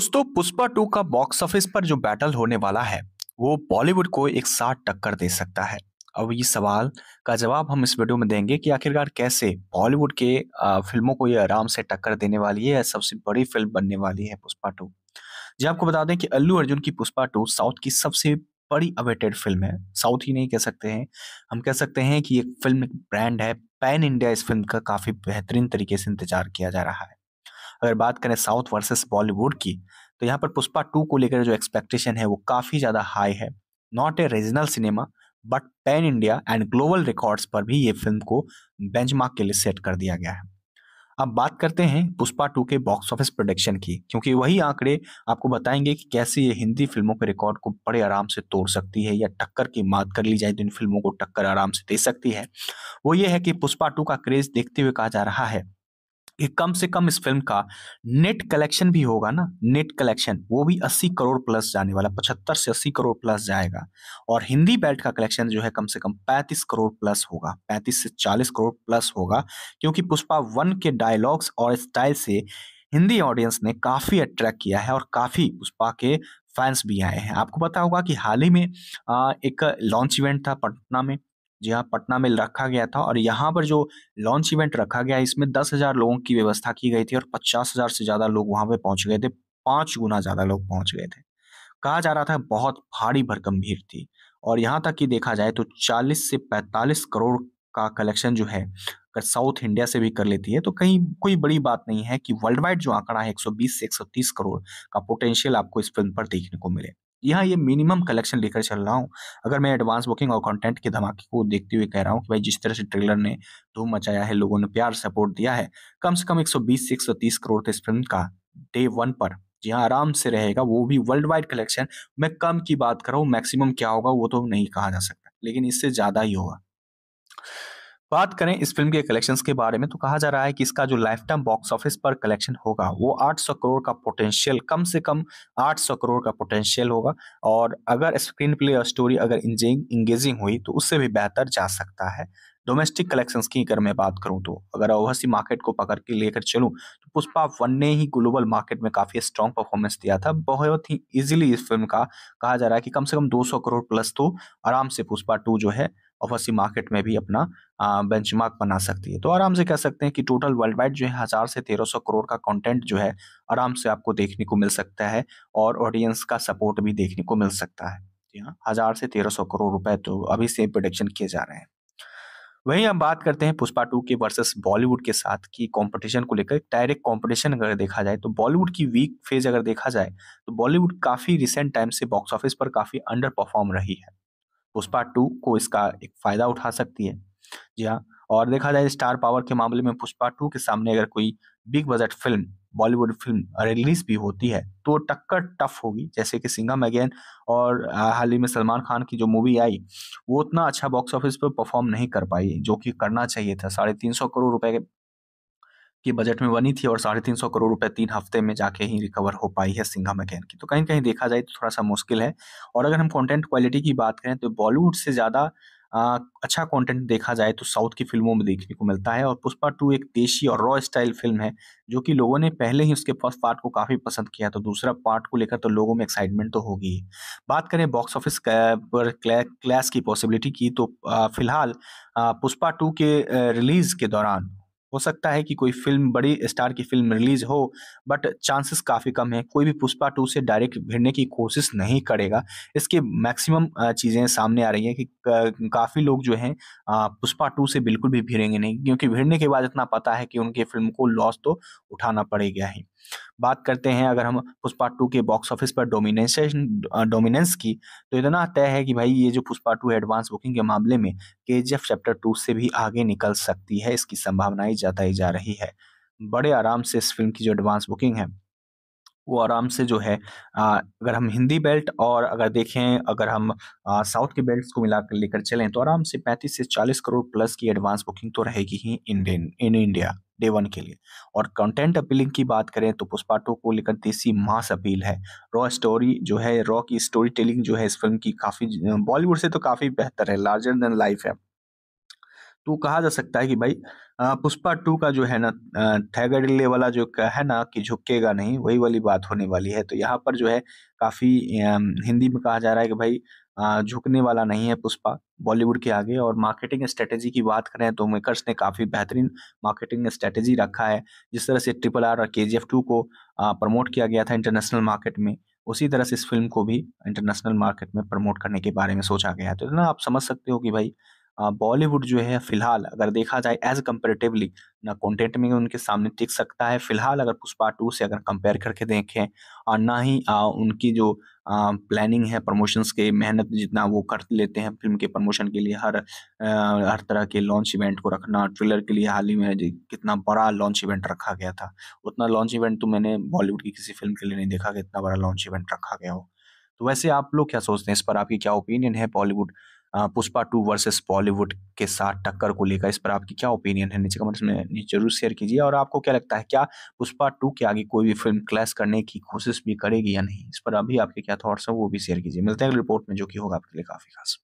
दोस्तों पुष्पा टू का box office पर जो बैटल होने वाला है वो बॉलीवुड को एक साथ टक्कर दे सकता है अब ये सवाल का जवाब हम इस वीडियो में देंगे कि आखिरकार कैसे बॉलीवुड के फिल्मों को ये आराम से टक्कर देने वाली है सबसे बड़ी फिल्म बनने वाली है पुष्पा टू जी आपको बता दें कि अल्लू अर्जुन की पुष्पा टू साउथ की सबसे बड़ी अवेटेड फिल्म है साउथ ही नहीं कह सकते हैं हम कह सकते हैं कि ये फिल्म ब्रांड है पैन इंडिया इस फिल्म का काफ़ी बेहतरीन तरीके से इंतजार किया जा रहा है अगर बात करें साउथ वर्सेस बॉलीवुड की तो यहाँ पर पुष्पा टू को लेकर जो एक्सपेक्टेशन है वो काफ़ी ज़्यादा हाई है not a regional cinema but pan India and global records पर भी ये फिल्म को बेंचमार्क के लिए सेट कर दिया गया है अब बात करते हैं पुष्पा टू के बॉक्स ऑफिस प्रोडक्शन की क्योंकि वही आंकड़े आपको बताएंगे कि कैसे ये हिंदी फिल्मों के रिकॉर्ड को बड़े आराम से तोड़ सकती है या टक्कर की मात कर ली जाए तो इन फिल्मों को टक्कर आराम से दे सकती है वो ये है कि पुष्पा टू का क्रेज देखते हुए कहा जा रहा है ये कम से कम इस फिल्म का नेट कलेक्शन भी होगा ना नेट कलेक्शन वो भी 80 करोड़ प्लस जाने वाला 75 से 80 करोड़ प्लस जाएगा और हिंदी बेल्ट का कलेक्शन जो है कम से कम 35 करोड़ प्लस होगा 35 से 40 करोड़ प्लस होगा क्योंकि पुष्पा वन के डायलॉग्स और स्टाइल से हिंदी ऑडियंस ने काफ़ी अट्रैक्ट किया है और काफ़ी पुष्पा के फैंस भी आए हैं आपको पता होगा कि हाल ही में एक लॉन्च इवेंट था पटना में जी हाँ पटना में रखा गया था और यहाँ पर जो लॉन्च इवेंट रखा गया इसमें दस हजार लोगों की व्यवस्था की गई थी और पचास हजार से ज़्यादा लोग वहां पर पहुंच गए थे पांच गुना ज़्यादा लोग पहुंच गए थे कहा जा रहा था बहुत भारी भरकम भीड़ थी और यहाँ तक कि देखा जाए तो चालीस से पैंतालीस करोड़ का कलेक्शन जो है अगर साउथ इंडिया से भी कर लेती है तो कहीं कोई बड़ी बात नहीं है कि वर्ल्ड वाइड जो आंकड़ा है 120 से 130 करोड़ का पोटेंशियल आपको इस फिल्म पर देखने को मिले यहाँ ये मिनिमम कलेक्शन लेकर चल रहा हूँ अगर मैं एडवांस बुकिंग और कंटेंट के धमाके को देखते हुए कह रहा हूँ कि भाई जिस तरह से ट्रेलर ने धूम मचाया है लोगों ने प्यार सपोर्ट दिया है कम से कम 120 से 130 करोड़ इस फिल्म का डे वन पर जी हाँ आराम से रहेगा वो भी वर्ल्ड वाइड कलेक्शन मैं कम की बात कर रहा हूँ मैक्सिमम क्या होगा वो तो नहीं कहा जा सकता लेकिन इससे ज़्यादा ही होगा बात करें इस फिल्म के कलेक्शन के बारे में तो कहा जा रहा है कि इसका जो लाइफ टाइम बॉक्स ऑफिस पर कलेक्शन होगा वो 800 करोड़ का पोटेंशियल कम से कम 800 करोड़ का पोटेंशियल होगा और अगर स्क्रीन प्ले और स्टोरी अगर इंगेजिंग हुई तो उससे भी बेहतर जा सकता है डोमेस्टिक कलेक्शंस की अगर मैं बात करूं तो अगर ओवरसी मार्केट को पकड़ के लेकर चलूं तो पुष्पा वन ने ही ग्लोबल मार्केट में काफ़ी स्ट्रॉन्ग परफॉर्मेंस दिया था बहुत ही इजीली इस फिल्म का कहा जा रहा है कि कम से कम 200 करोड़ प्लस तो आराम से पुष्पा टू जो है ओवरसी मार्केट में भी अपना बेंचमार्क बना सकती है तो आराम से कह सकते हैं कि टोटल वर्ल्ड वाइड जो है हज़ार से तेरह सौ करोड़ का कंटेंट जो है आराम से आपको देखने को मिल सकता है और ऑडियंस का सपोर्ट भी देखने को मिल सकता है जी हाँ हज़ार से तेरह सौ करोड़ रुपए तो अभी से प्रोडक्शन किए जा रहे हैं वहीं हम बात करते हैं पुष्पा टू के वर्सेस बॉलीवुड के साथ की कंपटीशन को लेकर डायरेक्ट कंपटीशन अगर देखा जाए तो बॉलीवुड की वीक फेज अगर देखा जाए तो बॉलीवुड काफ़ी रिसेंट टाइम से बॉक्स ऑफिस पर काफ़ी अंडर परफॉर्म रही है पुष्पा टू को इसका एक फायदा उठा सकती है जी हाँ और देखा जाए स्टार पावर के मामले में पुष्पा टू के सामने अगर कोई big budget film Bollywood film release भी होती है तो टक्कर टफ होगी जैसे कि सिंघम अगेन और हाल ही में सलमान खान की जो मूवी आई वो उतना अच्छा बॉक्स ऑफिस पर परफॉर्म नहीं कर पाई जो कि करना चाहिए था साढ़े तीन सौ करोड़ रुपए की बजट में बनी थी और साढ़े तीन सौ करोड़ रुपए तीन हफ्ते में जाके ही रिकवर हो पाई है सिंघा मकैन की तो कहीं कहीं देखा जाए तो थोड़ा सा मुश्किल है और अगर हम कंटेंट क्वालिटी की बात करें तो बॉलीवुड से ज़्यादा आ, अच्छा कंटेंट देखा जाए तो साउथ की फिल्मों में देखने को मिलता है और पुष्पा टू एक देशी और रॉ स्टाइल फिल्म है जो कि लोगों ने पहले ही उसके फर्स्ट पार्ट को काफ़ी पसंद किया तो दूसरा पार्ट को लेकर तो लोगों में एक्साइटमेंट तो होगी बात करें बॉक्स ऑफिस पर क्लैश की पॉसिबिलिटी की तो फिलहाल पुष्पा टू के रिलीज़ के दौरान हो सकता है कि कोई फिल्म बड़ी स्टार की फिल्म रिलीज हो बट चांसेस काफ़ी कम है कोई भी पुष्पा टू से डायरेक्ट भिड़ने की कोशिश नहीं करेगा इसके मैक्सिमम चीज़ें सामने आ रही हैं कि काफ़ी लोग जो हैं पुष्पा टू से बिल्कुल भी भिड़ेंगे नहीं क्योंकि भिड़ने के बाद इतना पता है कि उनकी फिल्म को लॉस तो उठाना पड़ेगा ही बात करते हैं अगर हम पुष्पा टू के बॉक्स ऑफिस पर डोमिनेशन डोमिनेंस की तो इतना तय है कि भाई ये जो पुष्पा टू एडवांस बुकिंग के मामले में के चैप्टर टू से भी आगे निकल सकती है इसकी संभावनाएं जताई जा रही है बड़े आराम से इस फिल्म की जो एडवांस बुकिंग है वो आराम से जो है अगर हम हिंदी बेल्ट और अगर देखें अगर हम साउथ के बेल्ट को मिला लेकर चलें तो आराम से पैंतीस से चालीस करोड़ प्लस की एडवांस बुकिंग तो रहेगी ही Indian in India day one के लिए और कंटेंट अपीलिंग की बात करें तो पुष्पा टू को लेकर देसी मास अपील है रॉ स्टोरी जो है रॉ की स्टोरी टेलिंग जो है इस फिल्म की काफ़ी बॉलीवुड से तो काफ़ी बेहतर है लार्जर देन लाइफ है तो कहा जा सकता है कि भाई पुष्पा टू का जो है ना ठेगड़िले वाला जो है ना कि झुकेगा नहीं वही वाली बात होने वाली है तो यहाँ पर जो है काफ़ी हिंदी में कहा जा रहा है कि भाई झुकने वाला नहीं है पुष्पा बॉलीवुड के आगे और मार्केटिंग स्ट्रेटेजी की बात करें तो मेकर्स ने काफ़ी बेहतरीन मार्केटिंग स्ट्रेटेजी रखा है जिस तरह से ट्रिपल आर और के जी एफ टू को प्रमोट किया गया था इंटरनेशनल मार्केट में उसी तरह से इस फिल्म को भी इंटरनेशनल मार्केट में प्रमोट करने के बारे में सोचा गया तो ना आप समझ सकते हो कि भाई बॉलीवुड जो है फिलहाल अगर देखा जाए एज कंपेरेटिवली ना कंटेंट में उनके सामने टिक सकता है फिलहाल अगर पुष्पा टू से अगर कंपेयर करके देखें और ना ही आ, उनकी जो आ, प्लानिंग है प्रमोशंस के मेहनत जितना वो कर लेते हैं फिल्म के प्रमोशन के लिए हर आ, हर तरह के लॉन्च इवेंट को रखना ट्रेलर के लिए हाल ही में कितना बड़ा लॉन्च इवेंट रखा गया था उतना लॉन्च इवेंट तो मैंने बॉलीवुड की किसी फिल्म के लिए नहीं देखा कि इतना बड़ा लॉन्च इवेंट रखा गया हो तो वैसे आप लोग क्या सोचते हैं इस पर आपकी क्या ओपिनियन है बॉलीवुड पुष्पा टू वर्सेस बॉलीवुड के साथ टक्कर को लेकर इस पर आपकी क्या ओपिनियन है नीचे कमेंट्स मतलब में जरूर शेयर कीजिए और आपको क्या लगता है क्या पुष्पा टू के आगे कोई भी फिल्म क्लैश करने की कोशिश भी करेगी या नहीं इस पर अभी आपके क्या थॉट्स है वो भी शेयर कीजिए मिलते हैं रिपोर्ट में जो कि होगा आपके लिए काफी खास